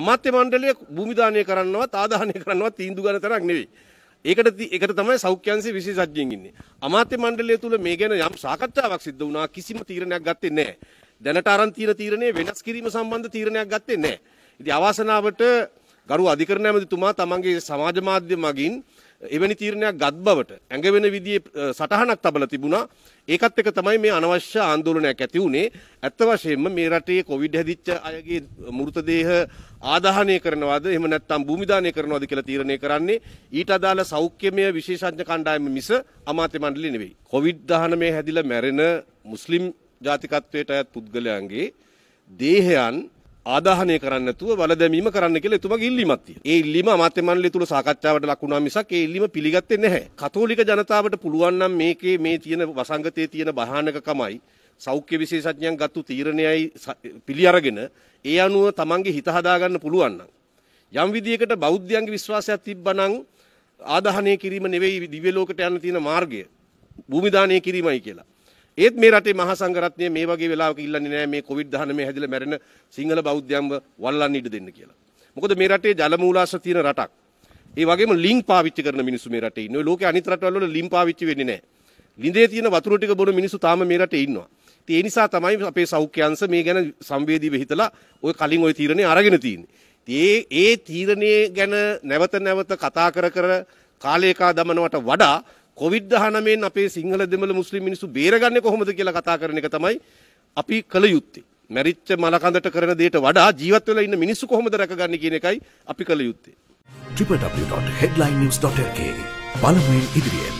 අමාත්‍ය මණ්ඩලය භූමිදානය කරන්නවත් ආදානය කරන්නවත් තීන්දුව ගන්න තරක් නෙවෙයි. ඒකට ඒකට තමයි සෞඛ්‍යංශයේ විශේෂඥයින් ඉන්නේ. අමාත්‍ය මණ්ඩලය තුල මේ ගැන යම් සාකච්ඡාවක් සිද්ධ වුණා කිසිම තීරණයක් ගත්තේ නැහැ. දැනට aran තියෙන තීරණේ වෙනස් කිරීම සම්බන්ධ තීරණයක් ගත්තේ නැහැ. ඉතින් අවාසනාවට ගරු අධිකරණ ඇමතිතුමා තමන්ගේ සමාජ මාධ්‍ය මගින් එවැනි තීරණයක් ගත් බවට ඇඟවෙන විදිහේ සටහනක් තබලා තිබුණා. ඒකත් එක තමයි මේ අනවශ්‍ය ආందోලනයක් ඇති වුණේ. ඇත්ත වශයෙන්ම මේ රටේ කොවිඩ් හැදිච්ච අයගේ මෘතදේහ ආදාහනය කරනවාද එහෙම නැත්නම් භූමි දානය කරනවාද කියලා තීරණය කරන්නේ ඊට අදාළ සෞඛ්‍යමය විශේෂඥ කණ්ඩායම මිස අමාත්‍ය මණ්ඩලය නෙවෙයි. කොවිඩ් 19 හැදිලා මැරෙන මුස්ලිම් ජාතිකත්වයට අයත් පුද්ගලයන්ගේ දේහයන් ආදාහනය කරන්න නැතුව වල දැමීම කරන්න කියලා එතුමගේ ඉල්ලීමක් තියෙනවා. ඒ ඉල්ලීම අමාත්‍ය මණ්ඩලය තුල සාකච්ඡාවට ලක් වුණා මිසක් ඒ ඉල්ලීම පිළිගත්තේ නැහැ. කතෝලික ජනතාවට පුළුවන් නම් මේකේ මේ තියෙන වසංගතයේ තියෙන බහානකකමයි සෞඛ්‍ය විශේෂඥයන් ගත්තු තීරණයයි පිළි අරගෙන ඒ අනුව තමන්ගේ හිත හදාගන්න පුළුවන් නම් යම් විදියකට බෞද්ධයන්ගේ විශ්වාසයක් තිබ්බනම් ආදාහනය කිරීම නෙවෙයි දිව්‍ය ලෝකයට යන්න තියෙන මාර්ගය භූමි දානය කිරීමයි කියලා. ඒත් මේ රටේ මහා සංඝරත්නය මේ වගේ වෙලාවක ඉල්ලන්නේ නැහැ මේ කොවිඩ් 19 හැදිලා මැරෙන සිංහල බෞද්ධයන්ව වල්ලන්න ඉඩ දෙන්න කියලා. මොකද මේ රටේ ජල මූලාශ්‍ර තියෙන රටක්. ඒ වගේම ලිං පාවිච්චි කරන මිනිස්සු මේ රටේ ඉන්නවා. ලෝකේ අනිත් රටවල් වල ලිං පාවිච්චි වෙන්නේ නැහැ. ලිඳේ තියෙන වතුර ටික බොන මිනිස්සු තාම මේ රටේ ඉන්නවා. ඉතින් ඒ නිසා තමයි අපේ සෞඛ්‍ය අංශ මේ ගැන සංවේදීව හිතලා ওই කලින් ওই තීරණේ අරගෙන තියෙන්නේ. ඒ ඒ තීරණය ගැන නැවත නැවත කතා කර කර කාලයකා දමනවට වඩා කොවිඩ් 19න් අපේ සිංහල දෙමළ මුස්ලිම් මිනිස්සු බේරගන්නේ කොහොමද කියලා කතා කරන එක තමයි අපි කළ යුත්තේ. මැරිච්ච මලකඳට කරන දේට වඩා ජීවත් වෙලා ඉන්න මිනිස්සු කොහොමද රැකගන්නේ කියන එකයි අපි කළ යුත්තේ. www.headlinenews.lk බලමුෙන් ඉදිරියෙන්